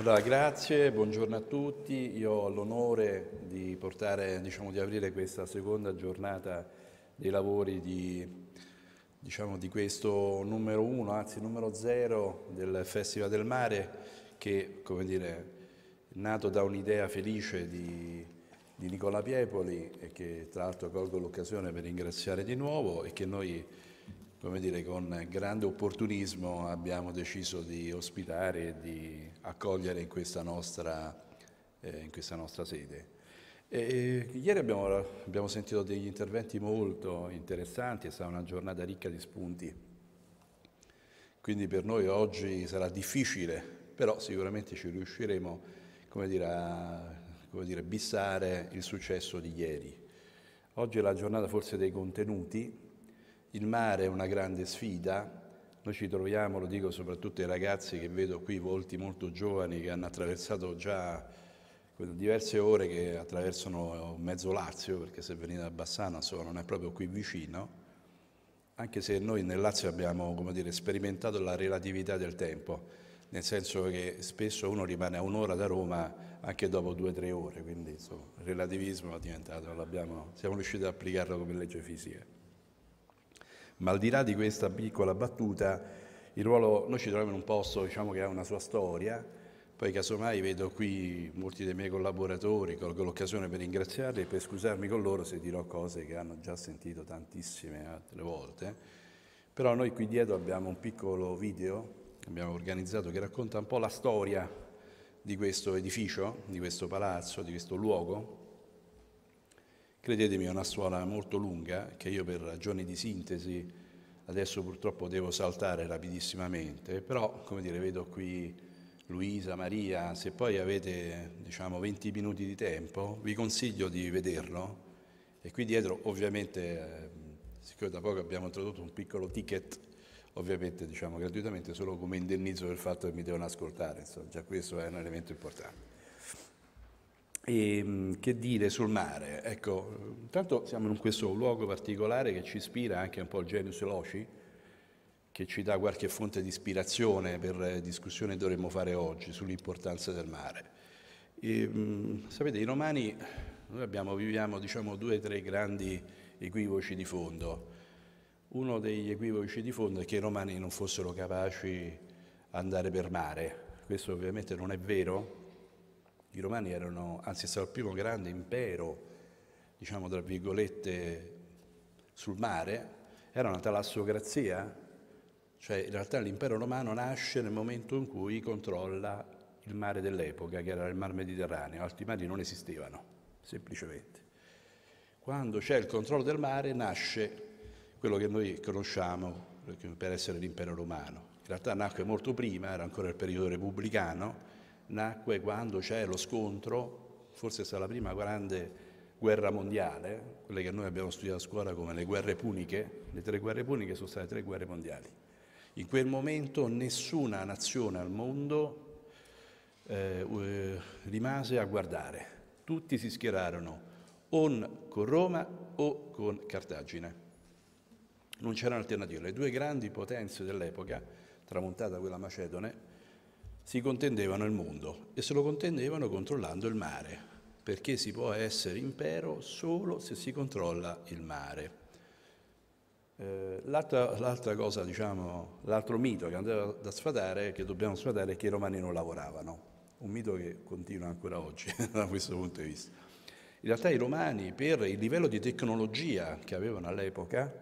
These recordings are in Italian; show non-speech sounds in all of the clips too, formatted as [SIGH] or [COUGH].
Allora, grazie, buongiorno a tutti. Io ho l'onore di, portare, diciamo, di aprire questa seconda giornata dei lavori di, diciamo, di questo numero uno, anzi numero zero del Festival del Mare, che, come dire, è nato da un'idea felice di, di Nicola Piepoli e che tra l'altro colgo l'occasione per ringraziare di nuovo e che noi come dire, con grande opportunismo abbiamo deciso di ospitare e di accogliere in questa nostra, eh, in questa nostra sede. E, e, ieri abbiamo, abbiamo, sentito degli interventi molto interessanti, è stata una giornata ricca di spunti, quindi per noi oggi sarà difficile, però sicuramente ci riusciremo come dire, a come dire, bissare il successo di ieri. Oggi è la giornata forse dei contenuti, il mare è una grande sfida, noi ci troviamo, lo dico soprattutto ai ragazzi che vedo qui, volti molto giovani che hanno attraversato già diverse ore che attraversano mezzo Lazio, perché se venite da Bassano insomma, non è proprio qui vicino, anche se noi nel Lazio abbiamo dire, sperimentato la relatività del tempo, nel senso che spesso uno rimane a un'ora da Roma anche dopo due o tre ore, quindi insomma, il relativismo è diventato, siamo riusciti ad applicarlo come legge fisica. Ma al di là di questa piccola battuta, il ruolo, noi ci troviamo in un posto diciamo, che ha una sua storia, poi casomai vedo qui molti dei miei collaboratori, colgo l'occasione per ringraziarli e per scusarmi con loro se dirò cose che hanno già sentito tantissime altre volte. Però noi qui dietro abbiamo un piccolo video che abbiamo organizzato che racconta un po' la storia di questo edificio, di questo palazzo, di questo luogo Credetemi, è una storia molto lunga che io per ragioni di sintesi adesso purtroppo devo saltare rapidissimamente, però come dire, vedo qui Luisa, Maria, se poi avete diciamo 20 minuti di tempo, vi consiglio di vederlo e qui dietro ovviamente, eh, siccome da poco abbiamo introdotto un piccolo ticket ovviamente diciamo gratuitamente solo come indennizzo del fatto che mi devono ascoltare, insomma, già questo è un elemento importante. E, ehm, che dire sul mare? Ecco, intanto siamo in questo luogo particolare che ci ispira anche un po' il Genius Loci, che ci dà qualche fonte di ispirazione per eh, discussione che dovremmo fare oggi sull'importanza del mare. E, ehm, sapete, i romani, noi abbiamo, viviamo diciamo, due o tre grandi equivoci di fondo. Uno degli equivoci di fondo è che i romani non fossero capaci di andare per mare. Questo ovviamente non è vero, i romani erano, anzi è stato il primo grande impero, diciamo tra virgolette, sul mare, era una talassocrazia, cioè in realtà l'impero romano nasce nel momento in cui controlla il mare dell'epoca, che era il mar Mediterraneo, altri mari non esistevano, semplicemente. Quando c'è il controllo del mare nasce quello che noi conosciamo per essere l'impero romano. In realtà nacque molto prima, era ancora il periodo repubblicano, nacque quando c'è lo scontro, forse sarà la prima grande guerra mondiale, quelle che noi abbiamo studiato a scuola come le guerre puniche, le tre guerre puniche sono state tre guerre mondiali. In quel momento nessuna nazione al mondo eh, eh rimase a guardare, tutti si schierarono o con Roma o con Cartagine. Non c'erano alternative. Le due grandi potenze dell'epoca, tramontata quella macedone, si contendevano il mondo e se lo contendevano controllando il mare, perché si può essere impero solo se si controlla il mare. Eh, l'altra, l'altra, cosa, diciamo, l'altro mito che andava da sfatare, che dobbiamo sfatare, è che i romani non lavoravano. Un mito che continua ancora oggi [LAUGHS] da questo punto di vista. In realtà i romani, per il livello di tecnologia che avevano all'epoca,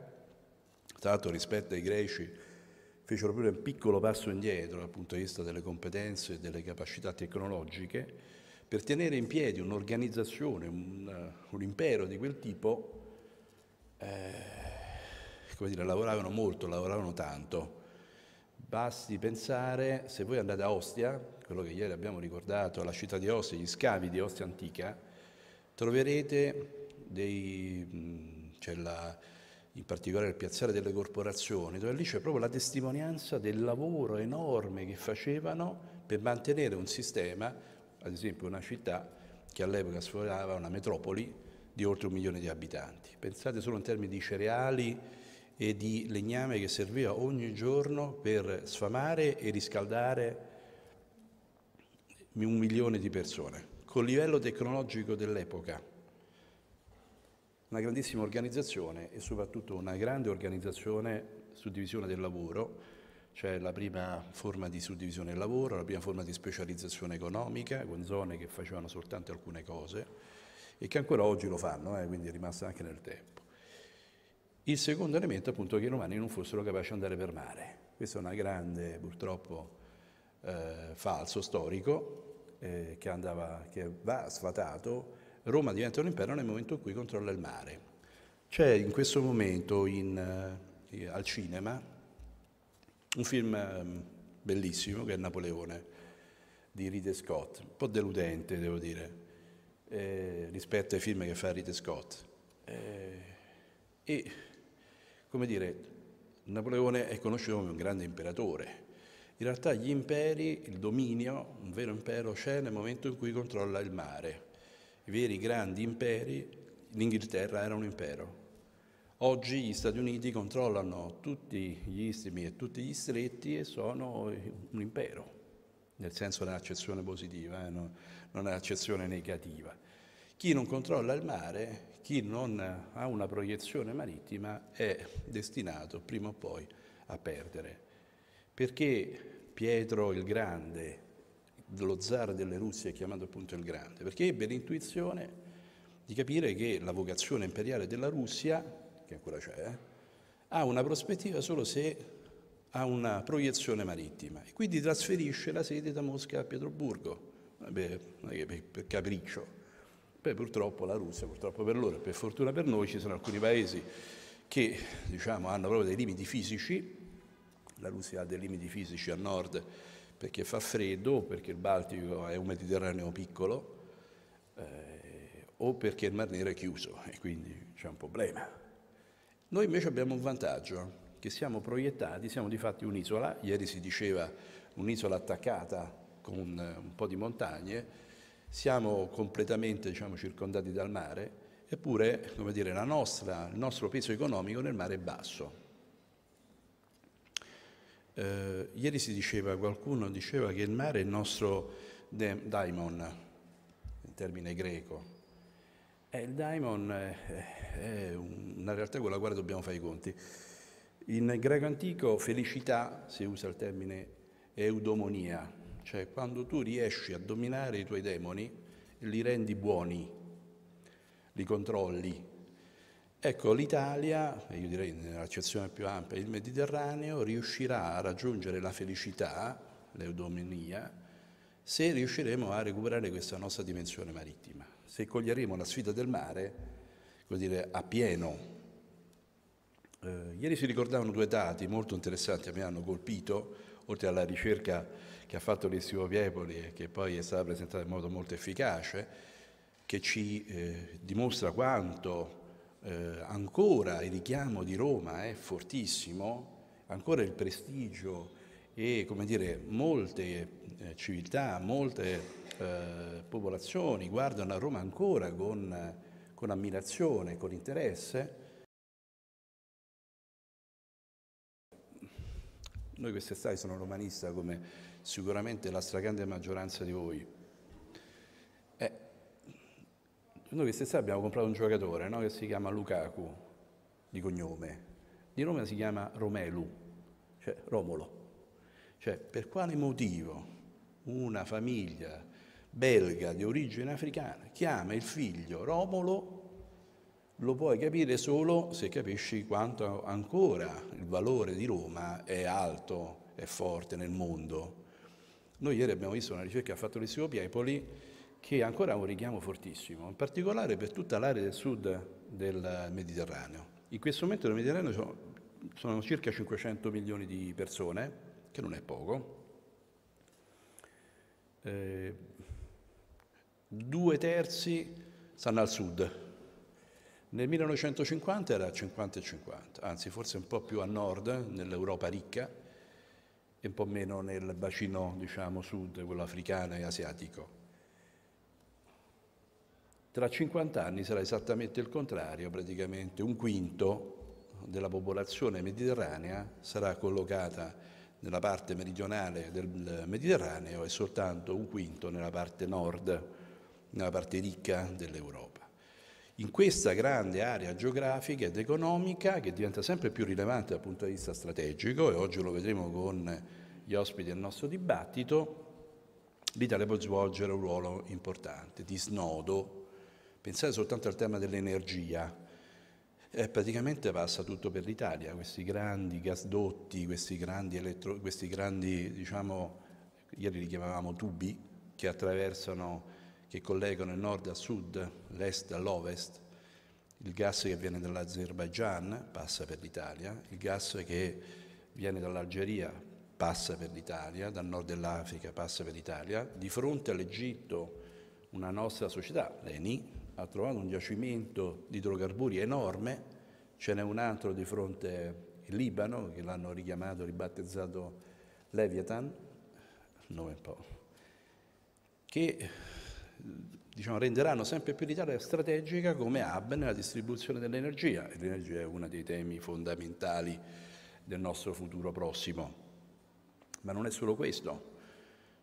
tra l'altro rispetto ai greci, fecero pure un piccolo passo indietro dal punto di vista delle competenze e delle capacità tecnologiche per tenere in piedi un'organizzazione, un, un impero di quel tipo. Eh, come dire, lavoravano molto, lavoravano tanto. Basti pensare, se voi andate a Ostia, quello che ieri abbiamo ricordato, la città di Ostia, gli scavi di Ostia antica, troverete dei, c'è la, in particolare il piazzale delle corporazioni, dove lì c'è proprio la testimonianza del lavoro enorme che facevano per mantenere un sistema, ad esempio una città che all'epoca sforava una metropoli di oltre un milione di abitanti. Pensate solo in termini di cereali e di legname che serviva ogni giorno per sfamare e riscaldare un milione di persone. Col livello tecnologico dell'epoca, una grandissima organizzazione e soprattutto una grande organizzazione, suddivisione del lavoro, cioè la prima forma di suddivisione del lavoro, la prima forma di specializzazione economica, con zone che facevano soltanto alcune cose e che ancora oggi lo fanno, eh, quindi è rimasta anche nel tempo. Il secondo elemento appunto è che i romani non fossero capaci di andare per mare. Questo è un grande, purtroppo, eh, falso storico eh, che, andava, che va sfatato Roma diventa un impero nel momento in cui controlla il mare. C'è in questo momento in, in, eh, al cinema un film ehm, bellissimo che è Napoleone di Ridley Scott, un po' deludente devo dire, eh, rispetto ai film che fa Ridley Scott. Eh, e come dire, Napoleone è conosciuto come un grande imperatore. In realtà gli imperi, il dominio, un vero impero c'è nel momento in cui controlla il mare veri grandi imperi, l'Inghilterra era un impero. Oggi gli Stati Uniti controllano tutti gli istmi e tutti gli stretti e sono un impero, nel senso dell'accezione positiva, eh, non, dell'accezione negativa. Chi non controlla il mare, chi non ha una proiezione marittima è destinato prima o poi a perdere. Perché Pietro il Grande, lo zar delle Russie chiamato appunto il Grande, perché ebbe l'intuizione di capire che la vocazione imperiale della Russia, che ancora c'è, ha una prospettiva solo se ha una proiezione marittima e quindi trasferisce la sede da Mosca a Pietroburgo, Vabbè, per capriccio. Poi purtroppo la Russia, purtroppo per loro e per fortuna per noi, ci sono alcuni paesi che diciamo, hanno proprio dei limiti fisici, la Russia ha dei limiti fisici a nord perché fa freddo, o perché il Baltico è un Mediterraneo piccolo, eh, o perché il Mar Nero è chiuso e quindi c'è un problema. Noi invece abbiamo un vantaggio, che siamo proiettati, siamo di fatti un'isola, ieri si diceva un'isola attaccata con eh, un po' di montagne, siamo completamente diciamo, circondati dal mare, eppure dire, nostra, il nostro peso economico nel mare è basso. Eh, ieri si diceva, qualcuno diceva che il mare è il nostro daimon, in termine greco. E eh, il daimon eh, è una realtà con la quale dobbiamo fare i conti. In greco antico felicità, si usa il termine eudomonia, cioè quando tu riesci a dominare i tuoi demoni, li rendi buoni, li controlli, Ecco, l'Italia, e io direi nell'accezione più ampia, il Mediterraneo riuscirà a raggiungere la felicità, l'eudomonia, se riusciremo a recuperare questa nostra dimensione marittima, se coglieremo la sfida del mare, così dire, a pieno. Eh, ieri si ricordavano due dati molto interessanti, mi hanno colpito, oltre alla ricerca che ha fatto l'Istituto Piepoli e che poi è stata presentata in modo molto efficace, che ci eh, dimostra quanto eh, ancora il richiamo di Roma è fortissimo, ancora il prestigio e come dire, molte eh, civiltà, molte eh, popolazioni guardano a Roma ancora con, con ammirazione, con interesse. Noi quest'estate sono romanista come sicuramente la stragrande maggioranza di voi. Eh, noi quest'estate abbiamo comprato un giocatore no? che si chiama Lukaku, di cognome. Di Roma si chiama Romelu, cioè Romolo. Cioè, per quale motivo una famiglia belga di origine africana chiama il figlio Romolo lo puoi capire solo se capisci quanto ancora il valore di Roma è alto, è forte nel mondo. Noi ieri abbiamo visto una ricerca che ha fatto l'Istituto Piepoli che ancora ha un richiamo fortissimo, in particolare per tutta l'area del sud del Mediterraneo. In questo momento nel Mediterraneo sono, sono circa 500 milioni di persone, che non è poco. Eh, due terzi stanno al sud. Nel 1950 era 50 e 50, anzi forse un po' più a nord, nell'Europa ricca, e un po' meno nel bacino, diciamo, sud, quello africano e asiatico. Tra 50 anni sarà esattamente il contrario, praticamente un quinto della popolazione mediterranea sarà collocata nella parte meridionale del Mediterraneo e soltanto un quinto nella parte nord, nella parte ricca dell'Europa. In questa grande area geografica ed economica che diventa sempre più rilevante dal punto di vista strategico, e oggi lo vedremo con gli ospiti del nostro dibattito, l'Italia può svolgere un ruolo importante di snodo Pensate soltanto al tema dell'energia. Eh, praticamente passa tutto per l'Italia, questi grandi gasdotti, questi grandi, elettro, questi grandi diciamo, ieri li chiamavamo tubi, che attraversano, che collegano il nord al sud, l'est all'ovest. Il gas che viene dall'Azerbaigian passa per l'Italia, il gas che viene dall'Algeria passa per l'Italia, dal nord dell'Africa passa per l'Italia. Di fronte all'Egitto una nostra società, l'ENI, ha trovato un giacimento di idrocarburi enorme, ce n'è un altro di fronte al Libano, che l'hanno richiamato, ribattezzato Leviathan, nome un po', che diciamo, renderanno sempre più l'Italia strategica come hub nella distribuzione dell'energia. L'energia è uno dei temi fondamentali del nostro futuro prossimo. Ma non è solo questo,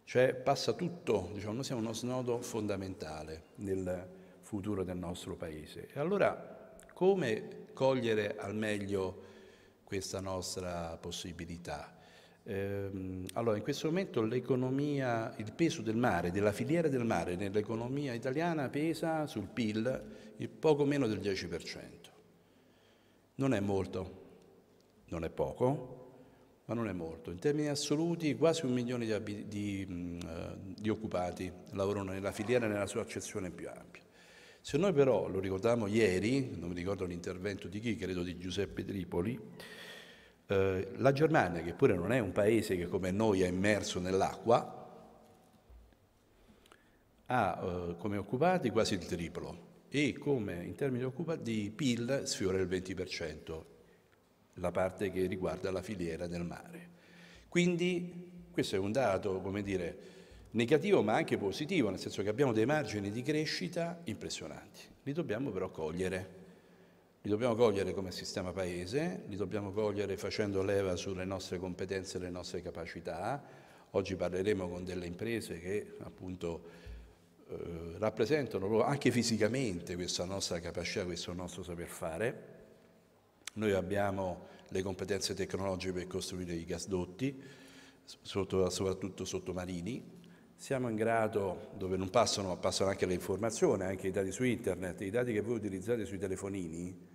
cioè passa tutto, diciamo, noi siamo uno snodo fondamentale nel futuro del nostro Paese. E allora come cogliere al meglio questa nostra possibilità? Ehm, allora, in questo momento l'economia, il peso del mare, della filiera del mare nell'economia italiana pesa sul PIL poco meno del 10%. Non è molto, non è poco, ma non è molto. In termini assoluti quasi un milione di, di, eh, di occupati lavorano nella filiera nella sua accezione più ampia. Se noi però, lo ricordavamo ieri, non mi ricordo l'intervento di chi, credo di Giuseppe Tripoli, eh, la Germania, che pure non è un paese che come noi è immerso nell'acqua, ha eh, come occupati quasi il triplo e come in termini di, di PIL sfiora il 20%, la parte che riguarda la filiera del mare. Quindi questo è un dato, come dire, negativo ma anche positivo, nel senso che abbiamo dei margini di crescita impressionanti, li dobbiamo però cogliere. Li dobbiamo cogliere come sistema paese, li dobbiamo cogliere facendo leva sulle nostre competenze e le nostre capacità. Oggi parleremo con delle imprese che appunto eh, rappresentano anche fisicamente questa nostra capacità, questo nostro saper fare. Noi abbiamo le competenze tecnologiche per costruire i gasdotti, sotto, soprattutto sottomarini, siamo in grado, dove non passano, ma passano anche le informazioni, anche i dati su internet, i dati che voi utilizzate sui telefonini,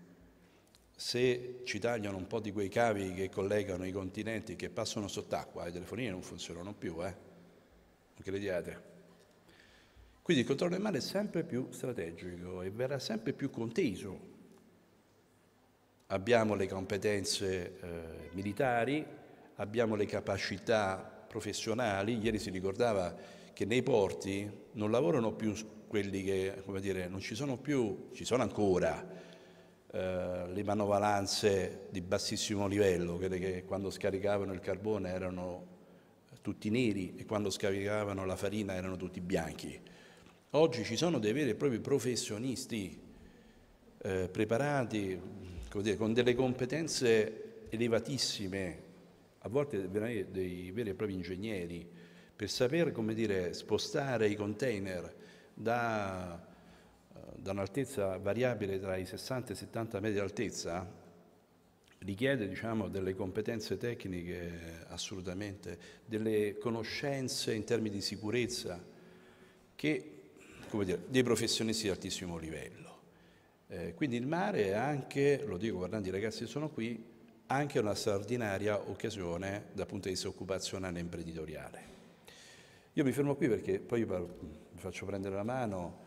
se ci tagliano un po' di quei cavi che collegano i continenti che passano sott'acqua, i telefonini non funzionano più, eh? non crediate? Quindi il controllo del mare è sempre più strategico e verrà sempre più conteso. Abbiamo le competenze eh, militari, abbiamo le capacità professionali, ieri si ricordava che nei porti non lavorano più quelli che, come dire, non ci sono più, ci sono ancora eh, le manovalanze di bassissimo livello, quelle che quando scaricavano il carbone erano tutti neri e quando scaricavano la farina erano tutti bianchi. Oggi ci sono dei veri e propri professionisti eh, preparati, dire, con delle competenze elevatissime a volte dei veri e propri ingegneri, per sapere come dire, spostare i container da, eh, da un'altezza variabile tra i 60 e i 70 metri di altezza, richiede diciamo, delle competenze tecniche assolutamente, delle conoscenze in termini di sicurezza che, dire, dei professionisti di altissimo livello. Eh, quindi il mare è anche, lo dico guardando i ragazzi che sono qui, anche una straordinaria occasione dal punto di vista occupazionale e imprenditoriale. Io mi fermo qui perché poi vi faccio prendere la mano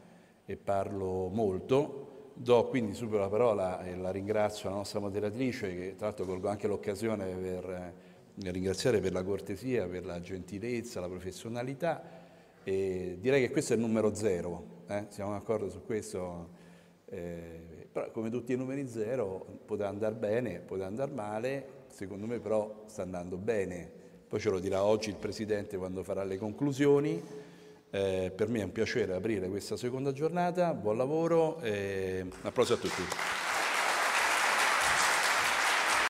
e parlo molto. Do quindi subito la parola e la ringrazio alla nostra moderatrice che tra l'altro colgo anche l'occasione per eh, ringraziare per la cortesia, per la gentilezza, la professionalità e direi che questo è il numero zero, eh? siamo d'accordo su questo? Eh, però come tutti i numeri zero potrà andare bene, potrà andare male, secondo me però sta andando bene. Poi ce lo dirà oggi il Presidente quando farà le conclusioni. Eh, per me è un piacere aprire questa seconda giornata, buon lavoro e un applauso a tutti.